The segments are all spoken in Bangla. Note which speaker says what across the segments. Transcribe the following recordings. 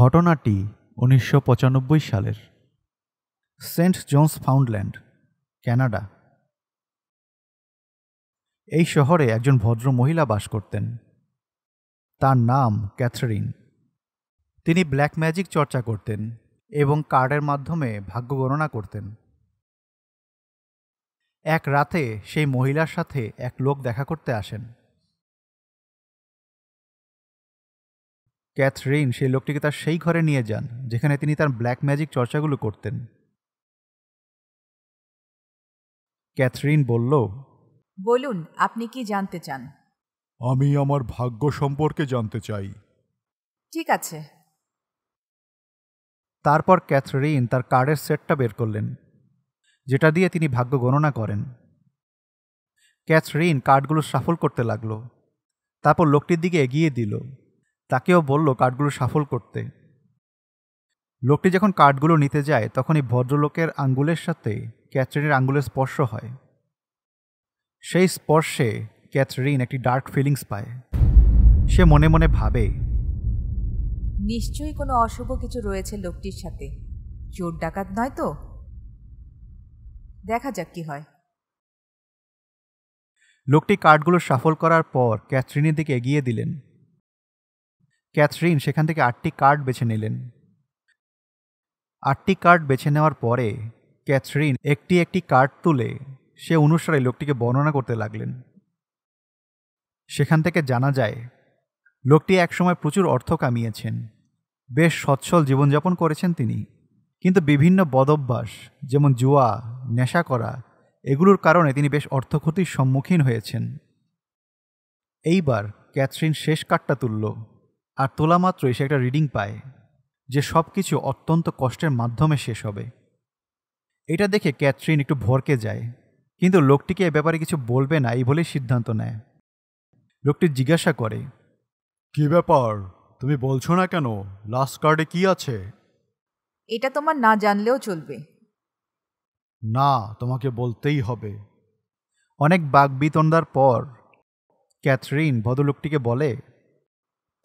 Speaker 1: ঘটনাটি উনিশশো সালের সেন্ট জোন্স ফাউন্ডল্যান্ড ক্যানাডা এই শহরে একজন ভদ্র মহিলা বাস করতেন তার নাম ক্যাথরিন তিনি ব্ল্যাক ম্যাজিক চর্চা করতেন এবং কার্ডের মাধ্যমে ভাগ্য গণনা করতেন এক রাতে সেই মহিলার সাথে এক লোক দেখা করতে আসেন ক্যাথরিন সেই লোকটিকে তার সেই ঘরে নিয়ে যান যেখানে তিনি তার ব্ল্যাক ম্যাজিক চর্চাগুলো করতেন ক্যাথরিন বলল বলুন আপনি কি জানতে চান আমি আমার ভাগ্য সম্পর্কে জানতে চাই ঠিক আছে তারপর ক্যাথরিন তার কার্ডের সেটটা বের করলেন যেটা দিয়ে তিনি ভাগ্য গণনা করেন ক্যাথরিন কার্ডগুলো সাফল করতে লাগলো তারপর লোকটির দিকে এগিয়ে দিল তাকেও বলল কার্ডগুলো সাফল করতে লোকটি যখন কার্ডগুলো নিতে যায় তখনই ভদ্রলোকের আঙ্গুলের সাথে ক্যাথরিনের আঙ্গুলের স্পর্শ হয় সেই স্পর্শে ক্যাথরিন একটি ডার্ক ফিলিংস পায় সে মনে মনে ভাবে নিশ্চয়ই কোনো অশুভ কিছু রয়েছে লোকটির সাথে চোর ডাকাত নয় তো দেখা যাক কি হয় লোকটি কার্ডগুলো সাফল করার পর ক্যাথরিনের দিকে এগিয়ে দিলেন ক্যাথরিন সেখান থেকে আটটি কার্ড বেছে নিলেন আটটি কার্ড বেছে নেওয়ার পরে ক্যাথরিন একটি একটি কার্ড তুলে সে অনুসারে লোকটিকে বর্ণনা করতে লাগলেন সেখান থেকে জানা যায় লোকটি একসময় প্রচুর অর্থ কামিয়েছেন বেশ সচ্ছল জীবনযাপন করেছেন তিনি কিন্তু বিভিন্ন বদভ্যাস যেমন জুয়া নেশা করা এগুলোর কারণে তিনি বেশ অর্থক্ষতির সম্মুখীন হয়েছেন এইবার ক্যাথরিন শেষ কার্ডটা তুলল আর তোলা মাত্রই সে একটা রিডিং পায় যে সব কিছু অত্যন্ত কষ্টের মাধ্যমে শেষ হবে এটা দেখে ক্যাথরিন একটু ভরকে যায় কিন্তু লোকটিকে এ ব্যাপারে কিছু বলবে না এই বলেই সিদ্ধান্ত নেয় লোকটি জিজ্ঞাসা করে কি ব্যাপার তুমি বলছো না কেন লাস্ট কার্ডে কি আছে এটা তোমার না জানলেও চলবে না তোমাকে বলতেই হবে অনেক বিতন্দার পর ক্যাথরিন ভদ্রলোকটিকে বলে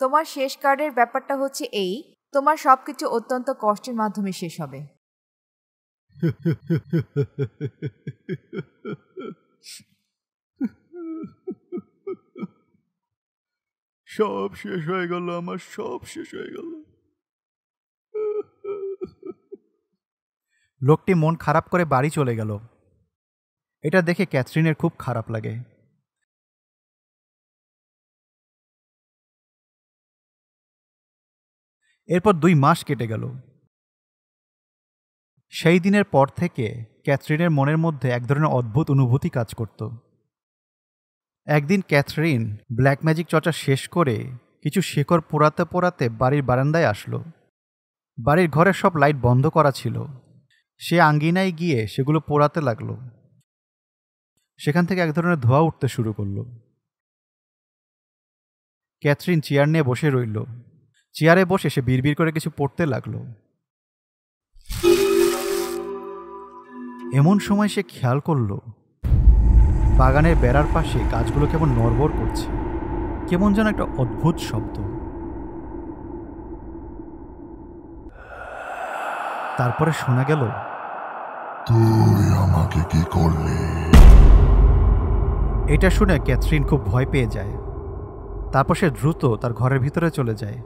Speaker 1: তোমার শেষ কার্ডের ব্যাপারটা হচ্ছে এই তোমার সবকিছু অত্যন্ত কষ্টের মাধ্যমে শেষ হবে
Speaker 2: সব শেষ হয়ে গেল আমার সব শেষ হয়ে গেল
Speaker 1: লোকটি মন খারাপ করে বাড়ি চলে গেল এটা দেখে ক্যাথরিনের খুব খারাপ লাগে এরপর দুই মাস কেটে গেল সেই দিনের পর থেকে ক্যাথরিনের মনের মধ্যে এক ধরনের অদ্ভুত অনুভূতি কাজ করত একদিন ক্যাথরিন ব্ল্যাক ম্যাজিক চর্চা শেষ করে কিছু শেকড় পোড়াতে পোড়াতে বাড়ির বারান্দায় আসলো বাড়ির ঘরের সব লাইট বন্ধ করা ছিল সে আঙ্গিনায় গিয়ে সেগুলো পোড়াতে লাগলো সেখান থেকে এক ধরনের ধোঁয়া উঠতে শুরু করলো ক্যাথরিন চেয়ার নিয়ে বসে রইল চেয়ারে বসে সে বিড়বিড় করে কিছু পড়তে লাগলো এমন সময় সে খেয়াল করল বাগানের বেড়ার পাশে গাছগুলো কেমন নড়বড় করছে কেমন যেন একটা অদ্ভুত শব্দ তারপরে শোনা গেল তুই আমাকে কি করলি এটা শুনে ক্যাথরিন খুব ভয় পেয়ে যায় তারপর সে দ্রুত তার ঘরের ভিতরে চলে যায়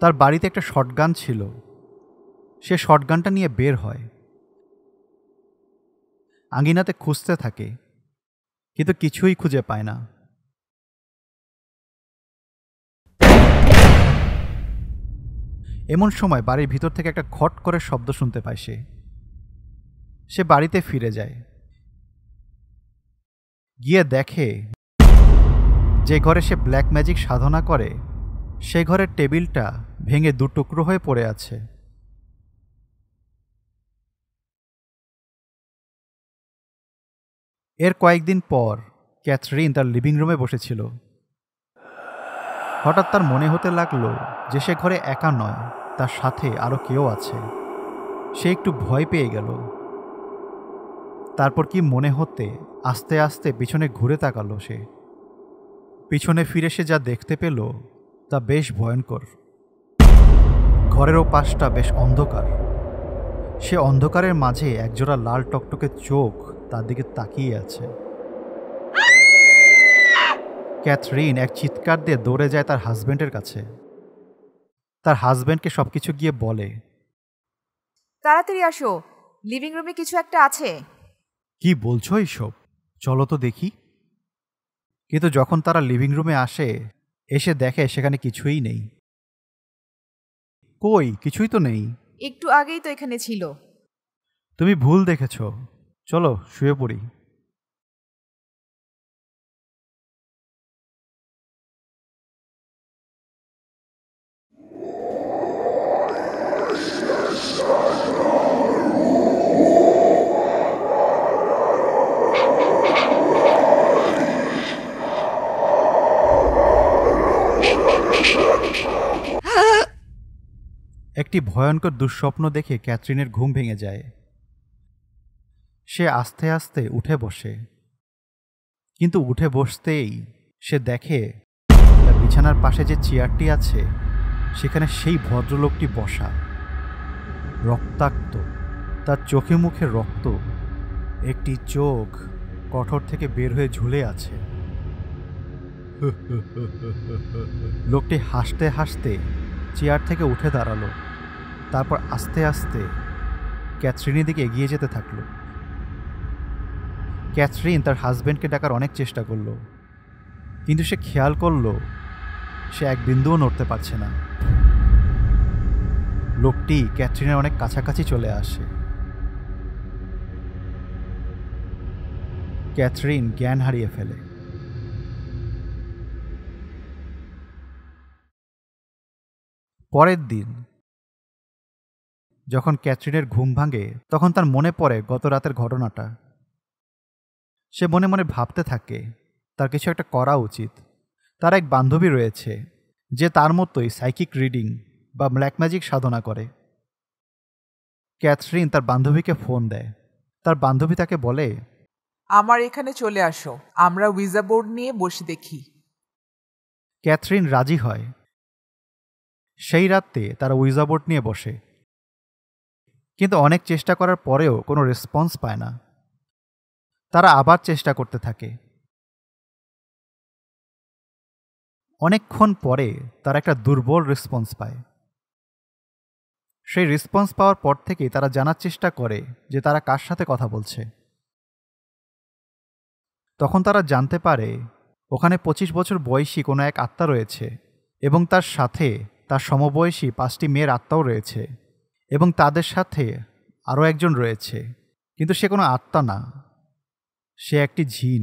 Speaker 1: তার বাড়িতে একটা শটগান ছিল সে শটগানটা নিয়ে বের হয় আঙ্গিনাতে খুঁজতে থাকে কিন্তু কিছুই খুঁজে পায় না এমন সময় বাড়ির ভিতর থেকে একটা খট করে শব্দ শুনতে পায় সে সে বাড়িতে ফিরে যায় গিয়ে দেখে যে ঘরে সে ব্ল্যাক ম্যাজিক সাধনা করে সে ঘরের টেবিলটা ভেঙে দুটুকরো হয়ে পড়ে আছে এর কয়েকদিন পর ক্যাথরিন তার লিভিং রুমে বসেছিল হঠাৎ তার মনে হতে লাগলো যে সে ঘরে একা নয় তার সাথে আরও কেউ আছে সে একটু ভয় পেয়ে গেল তারপর কি মনে হতে আস্তে আস্তে পিছনে ঘুরে তাকালো সে পিছনে ফিরে সে যা দেখতে পেল তা বেশ ভয়ঙ্কর ঘরেরও পাশটা বেশ অন্ধকার সে অন্ধকারের মাঝে একজোড়া লাল টকটকে চোখ তার দিকে তাকিয়ে আছে ক্যাথরিন এক চিৎকার দিয়ে দৌড়ে যায় তার হাজবেন্ডের কাছে তার হাজব্যান্ডকে সব কিছু গিয়ে বলে তাড়াতাড়ি আসো লিভিং রুমে কিছু একটা আছে কি বলছো এইসব চলো তো দেখি কিন্তু যখন তারা লিভিং রুমে আসে এসে দেখে সেখানে কিছুই নেই কই কিছুই তো নেই একটু আগেই তো এখানে ছিল তুমি ভুল দেখেছ চলো শুয়ে পড়ি Oh, একটি ভয়ঙ্কর দুঃস্বপ্ন দেখে ক্যাথরিনের ঘুম ভেঙে যায় সে আস্তে আস্তে উঠে বসে কিন্তু উঠে বসতেই সে দেখে তার বিছানার পাশে যে চেয়ারটি আছে সেখানে সেই ভদ্রলোকটি বসা রক্তাক্ত তার চোখে মুখে রক্ত একটি চোখ কঠোর থেকে বের হয়ে ঝুলে আছে লোকটি হাসতে হাসতে চেয়ার থেকে উঠে দাঁড়ালো তারপর আস্তে আস্তে ক্যাথরিনের দিকে এগিয়ে যেতে থাকলো ক্যাথরিন তার হাজব্যান্ডকে ডাকার অনেক চেষ্টা করলো কিন্তু সে খেয়াল করলো সে এক বিন্দুও নড়তে পারছে না লোকটি ক্যাথরিনের অনেক কাছাকাছি চলে আসে ক্যাথরিন জ্ঞান হারিয়ে ফেলে পরের দিন যখন ক্যাথরিনের ঘুম ভাঙে তখন তার মনে পড়ে গত রাতের ঘটনাটা সে মনে মনে ভাবতে থাকে তার কিছু একটা করা উচিত তার এক বান্ধবী রয়েছে যে তার মতোই সাইকিক রিডিং বা ব্ল্যাক ম্যাজিক সাধনা করে ক্যাথরিন তার বান্ধবীকে ফোন দেয় তার বান্ধবী তাকে বলে
Speaker 2: আমার এখানে চলে আসো আমরা উইজা বোর্ড নিয়ে বসে দেখি
Speaker 1: ক্যাথরিন রাজি হয় সেই রাত্রে তারা উইজাবোর্ড নিয়ে বসে কিন্তু অনেক চেষ্টা করার পরেও কোনো রেসপন্স পায় না তারা আবার চেষ্টা করতে থাকে অনেকক্ষণ পরে তারা একটা দুর্বল রেসপন্স পায় সেই রেসপন্স পাওয়ার পর থেকেই তারা জানার চেষ্টা করে যে তারা কার সাথে কথা বলছে তখন তারা জানতে পারে ওখানে পঁচিশ বছর বয়সী কোনো এক আত্মা রয়েছে এবং তার সাথে তার সমবয়সী পাঁচটি মেয়ের আত্মাও রয়েছে এবং তাদের সাথে আরও একজন রয়েছে কিন্তু সে কোনো আত্মা না সে একটি জিন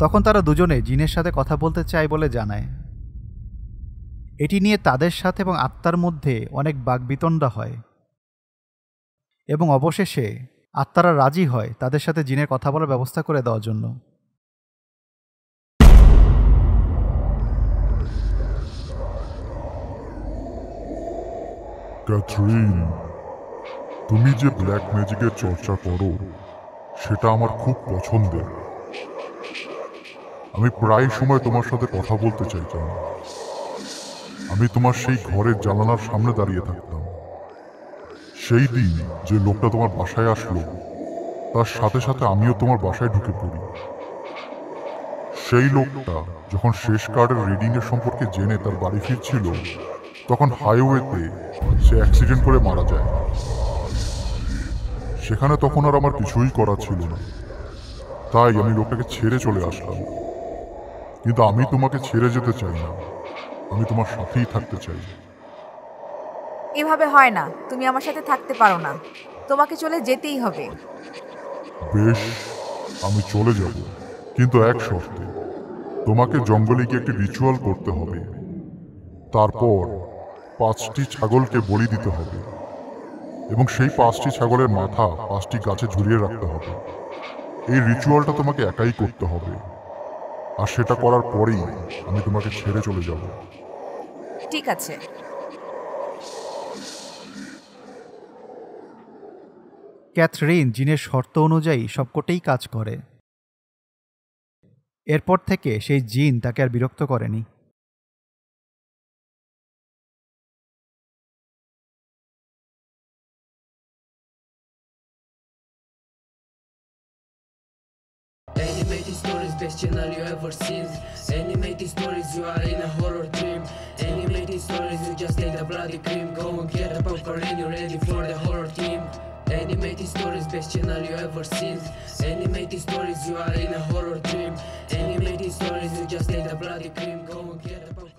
Speaker 1: তখন তারা দুজনে জিনের সাথে কথা বলতে চায় বলে জানায় এটি নিয়ে তাদের সাথে এবং আত্মার মধ্যে অনেক বাগবিতণ্ডা হয় এবং অবশেষে আত্মারা রাজি হয় তাদের সাথে জিনের কথা বলার ব্যবস্থা করে দেওয়ার জন্য
Speaker 2: ক্যাথরিন তুমি যে ব্ল্যাক ম্যাজিকের চর্চা করো সেটা আমার খুব পছন্দের আমি প্রায় সময় তোমার সাথে কথা বলতে চাইতাম আমি তোমার সেই ঘরের জানালার সামনে দাঁড়িয়ে থাকতাম সেই দিন যে লোকটা তোমার বাসায় আসলো তার সাথে সাথে আমিও তোমার বাসায় ঢুকে পড়ি সেই লোকটা যখন শেষ কার্ডের রিডিংয়ের সম্পর্কে জেনে তার বাড়ি ফিরছিল তখন হাইওয়েতে সে অ্যাক্সিডেন্ট করে মারা যায় সেখানে তখন আর আমার কিছুই করা ছিল না তাই আমি লোকটাকে ছেড়ে চলে আসলাম কিন্তু আমি তোমাকে ছেড়ে যেতে চাই না আমি তোমার সাথেই থাকতে চাই
Speaker 1: এভাবে হয় না তুমি আমার সাথে থাকতে পারো না তোমাকে চলে যেতেই হবে
Speaker 2: বেশ আমি চলে যাব কিন্তু এক শর্তে তোমাকে জঙ্গলে গিয়ে একটি রিচুয়াল করতে হবে তারপর পাঁচটি ছাগলকে বলি দিতে হবে এবং সেই পাঁচটি ছাগলের মাথা পাঁচটি গাছে ঝুলিয়ে রাখতে হবে এই রিচুয়ালটা তোমাকে একাই করতে হবে আর সেটা করার পরেই আমি তোমাকে ছেড়ে চলে যাব
Speaker 1: ঠিক আছে ক্যাথরিন জিনের শর্ত অনুযায়ী সবকটেই কাজ করে এরপর থেকে সেই জিন তাকে আর বিরক্ত করেনি
Speaker 2: Animated stories, best channel you ever seen Animated stories, you are in a horror dream Animated stories, you just take the bloody cream Go and get the popcorn and you're ready for the horror team Animated stories, best channel you ever seen Animated stories, you are in a horror dream Animated stories, you just take the bloody cream Go and get the popcorn